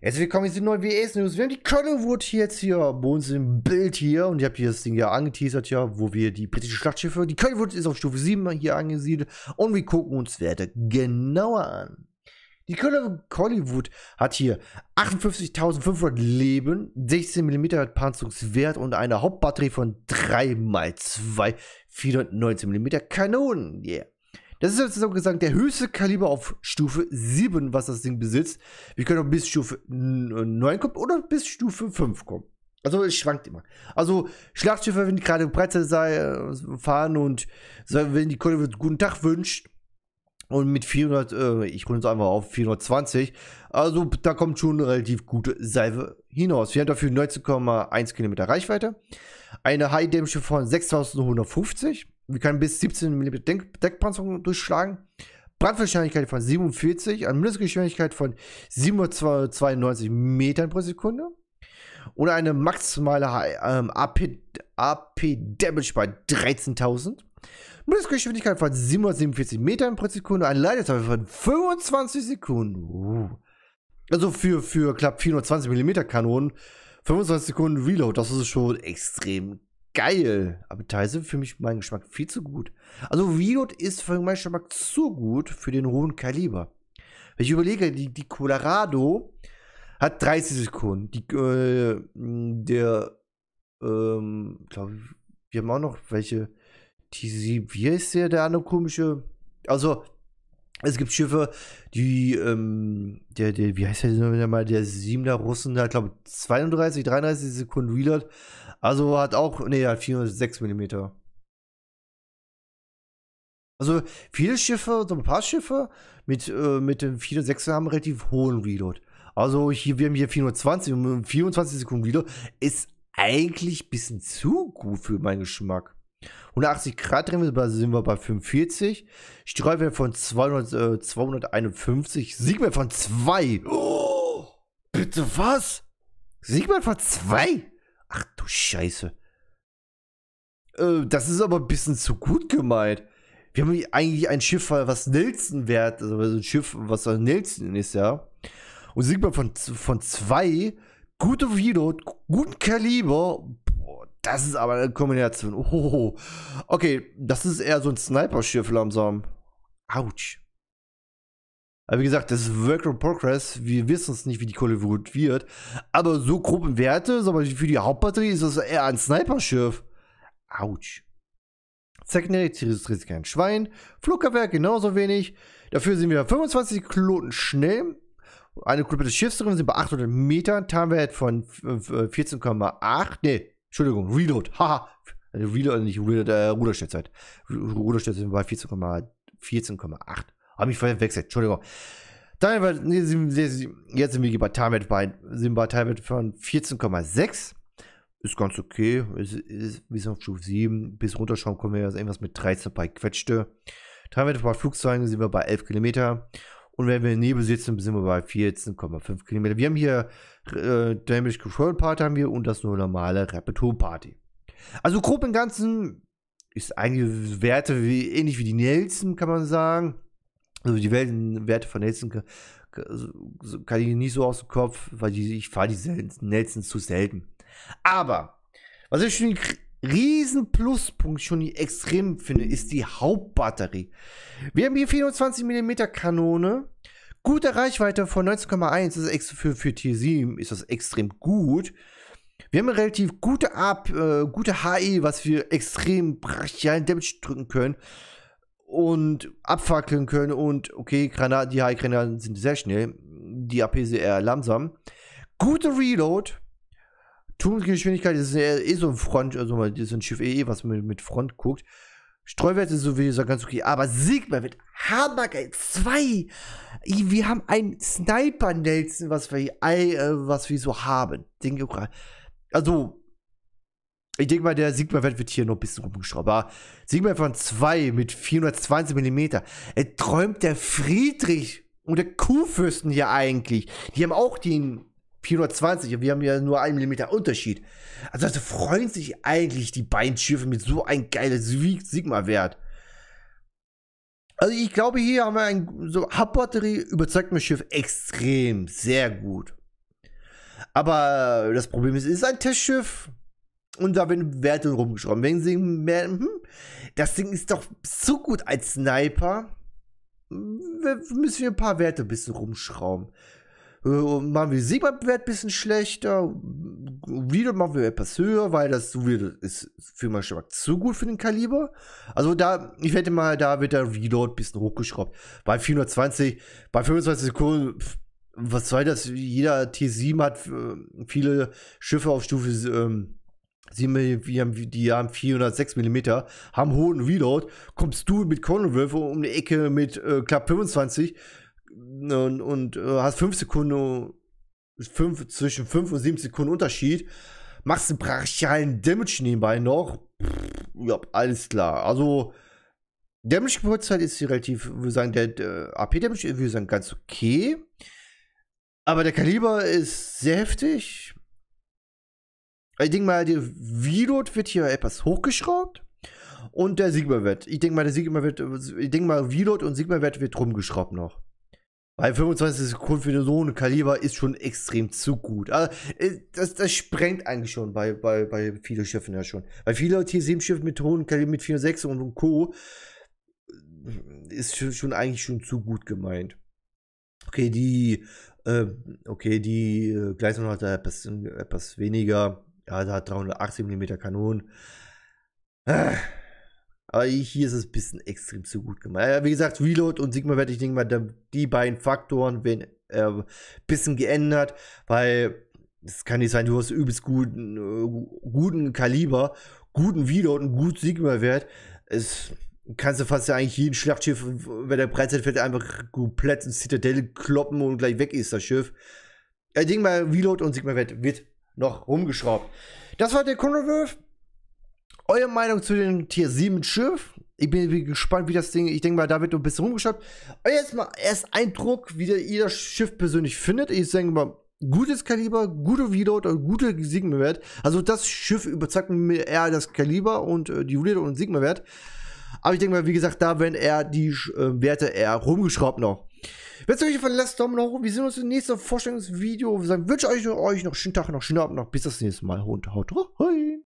Herzlich willkommen, zu sind neue WS News. Wir haben die Colonelwood hier jetzt hier bei uns im Bild hier. Und ich habe hier das Ding ja angeteasert, ja, wo wir die britischen Schlachtschiffe. Die Colonelwood ist auf Stufe 7 hier angesiedelt. Und wir gucken uns Werte genauer an. Die Colonelwood hat hier 58.500 Leben, 16 mm Panzerungswert und eine Hauptbatterie von 3x2, 419 mm Kanonen. Yeah. Das ist jetzt so gesagt der höchste Kaliber auf Stufe 7, was das Ding besitzt. Wir können auch bis Stufe 9 kommen oder bis Stufe 5 kommen. Also es schwankt immer. Also Schlachtschiffe, wenn die gerade Breite fahren und wenn die Kunde guten Tag wünscht und mit 400, äh, ich runde es einfach auf 420, also da kommt schon eine relativ gute Salve hinaus. Wir haben dafür 19,1 Kilometer Reichweite, eine High-Dämmschiff von 6150 wir können bis 17 mm Deck Deckpanzerung durchschlagen. Brandwahrscheinlichkeit von 47, eine Mindestgeschwindigkeit von 792 Metern pro Sekunde Oder eine maximale ähm, AP, AP Damage bei 13.000. Mindestgeschwindigkeit von 747 Metern pro Sekunde, eine Leidenschaft von 25 Sekunden. Uh. Also für, für knapp 420 mm Kanonen, 25 Sekunden Reload, das ist schon extrem geil. Aber teilweise sind für mich mein Geschmack viel zu gut. Also Reload ist für meinen Geschmack zu gut für den hohen Kaliber. Wenn ich überlege, die, die Colorado hat 30 Sekunden. Die, äh, der, ähm, glaube wir haben auch noch welche. Die, wie ist der, der andere komische? Also, es gibt Schiffe, die, ähm, der, der, wie heißt der denn mal, der 7er Russen, der hat, glaube 32, 33 Sekunden Reload. Also hat auch, nee, hat 406 mm. Also viele Schiffe, so ein paar Schiffe mit, äh, mit dem 406 haben relativ hohen Reload. Also hier, wir haben hier 420 und 24 Sekunden Reload ist eigentlich ein bisschen zu gut für meinen Geschmack. 180 Grad drehen sind wir bei 45. Streuwert von 200, äh, 251. Siegwert von 2. Oh, bitte was? Siegwert von 2? Ach du Scheiße. Äh, das ist aber ein bisschen zu gut gemeint. Wir haben eigentlich ein Schiff, was Nelson wert ist. Also ein Schiff, was Nelson ist, ja. Und Siegwert von 2. Von gute Reload, guten Kaliber, das ist aber eine Kombination. Oh, okay, das ist eher so ein Sniper-Schiff langsam. Autsch. Aber wie gesagt, das ist Work in Progress. Wir wissen es nicht, wie die Kohle wird. Aber so groben Werte, aber für die Hauptbatterie ist das eher ein Sniper-Schiff. Autsch. Secondary ist kein Schwein. Fluggewehr genauso wenig. Dafür sind wir 25 Kloten schnell. Eine Gruppe des Schiffs drin sind bei 800 Metern. Tarnwert von 14,8. Nee, Entschuldigung, Reload. Haha. Also Reload, also nicht Reload, äh, Ruderstützzeit. Ruderstütze sind bei 14,8. 14, Habe ich verwechselt, Entschuldigung. Dann war, nee, jetzt sind wir bei Timet bei, sind bei Timet von 14,6. Ist ganz okay. Ist, ist, wir sind auf Stufe 7. Bis runterschauen kommen wir jetzt irgendwas mit 13 bei Quetschte. Timet bei Flugzeugen sind wir bei 11 Kilometer. Und wenn wir Nebel sitzen, sind wir bei 14,5 Kilometer. Wir haben hier äh, Damage Control Party haben wir und das nur normale Rapid Home Party. Also grob im Ganzen ist eigentlich Werte wie, ähnlich wie die Nelson, kann man sagen. Also die Werte von Nelson kann, ich nicht so aus dem Kopf, weil die, ich fahre die Nelson zu selten. Aber, was ich schon riesen Pluspunkt schon die extrem finde, ist die Hauptbatterie. Wir haben hier 24 mm Kanone, gute Reichweite von 19,1, das ist für, für Tier 7 ist das extrem gut. Wir haben eine relativ gute Ab, äh, gute HE, was wir extrem brachialen Damage drücken können und abfackeln können und okay, Granaten, die HE-Granaten sind sehr schnell, die AP sind eher langsam. Gute Reload, Tugungsgeschwindigkeit ist ja eh so ein Front, also das ist ein Schiff eh, was mit, mit Front guckt. Streuwerte ist sowieso ganz okay, aber Sigma wird Hammergeil 2. Wir haben einen Sniper Nelson, was wir, äh, was wir so haben. Den also, ich denke mal, der sigma wird hier noch ein bisschen rumgeschraubt. Aber Sigma von 2 mit 420 mm. Er träumt der Friedrich und der Kuhfürsten hier eigentlich. Die haben auch den 420 und wir haben ja nur einen Millimeter Unterschied. Also, also freuen sich eigentlich die beiden Schiffe mit so einem geilen Sigma-Wert. Also ich glaube, hier haben wir ein, so Hauptbatterie überzeugt mein Schiff extrem, sehr gut. Aber das Problem ist, es ist ein Testschiff und da werden Werte rumgeschraubt. Wenn sie merken, hm, das Ding ist doch so gut als Sniper, hm, wir müssen wir ein paar Werte ein bisschen rumschrauben. Äh, machen wir Siegerwert ein bisschen schlechter, wieder machen wir etwas höher, weil das so wird, ist für meinen Geschmack zu gut für den Kaliber. Also da, ich wette mal, da wird der Reload ein bisschen hochgeschraubt. Bei 420, bei 25 Sekunden, was soll das? Jeder T7 hat äh, viele Schiffe auf Stufe, ähm, die haben, die haben 406 mm, haben hohen Reload, kommst du mit Cornwolf um die Ecke mit äh, knapp 25, Ne, und, und äh, hast fünf Sekunden, fünf, zwischen fünf und sieben Sekunden Unterschied, machst einen brachialen Damage nebenbei noch. Pff, ja, alles klar. Also, Damage Geburtszeit ist relativ, würde sagen, der äh, AP Damage, würde sagen, ganz okay. Aber der Kaliber ist sehr heftig. Ich denke mal, der v Reload wird hier etwas hochgeschraubt. Und der Sigma-Wert. Ich denke mal, der Sigma-Wert, ich denke mal, Reload und Sigma-Wert wird rumgeschraubt noch. Weil 25 Sekunden für so ein Kaliber ist schon extrem zu gut. Also, äh, das, das sprengt eigentlich schon bei, bei, bei vielen Schiffen ja schon. Weil viele T7-Schiffe mit hohen Kaliber, mit 4,6 und Co. ist schon, schon, eigentlich schon zu gut gemeint. Okay, die, äh, okay, die äh, hat da etwas, äh, etwas weniger. Ja, da hat 380 mm Kanonen. Ah. Aber hier ist es ein bisschen extrem zu gut gemacht. wie gesagt, Reload und Sigma werde ich denke mal, die beiden Faktoren werden ein äh, bisschen geändert, weil es kann nicht sein, du hast übelst guten, äh, guten Kaliber, guten Reload und guten Sigma-Wert. Es kannst du fast ja eigentlich jeden Schlachtschiff, wenn der Breitzeit fällt, einfach komplett ins Zitadelle kloppen und gleich weg ist das Schiff. Ich denke mal, Reload und Sigma-Wert wird noch rumgeschraubt. Das war der Conroverse eure Meinung zu dem Tier 7 Schiff. Ich bin gespannt, wie das Ding, ich denke mal, da wird ein bisschen rumgeschaut. Euer erstmal erst Eindruck, wie ihr das Schiff persönlich findet. Ich denke mal, gutes Kaliber, gute Reload und gute Sigmawert. Also das Schiff überzeugt mir eher das Kaliber und äh, die Reload und Sigmawert. Aber ich denke mal, wie gesagt, da werden eher die äh, Werte eher rumgeschraubt noch. Wenn es euch gefallen lasst Daumen hoch. Wir sehen uns im nächsten Vorstellungsvideo. Wir sagen, wünsche euch, noch einen schönen Tag, noch schönen Abend, noch bis das nächste Mal und haut rein.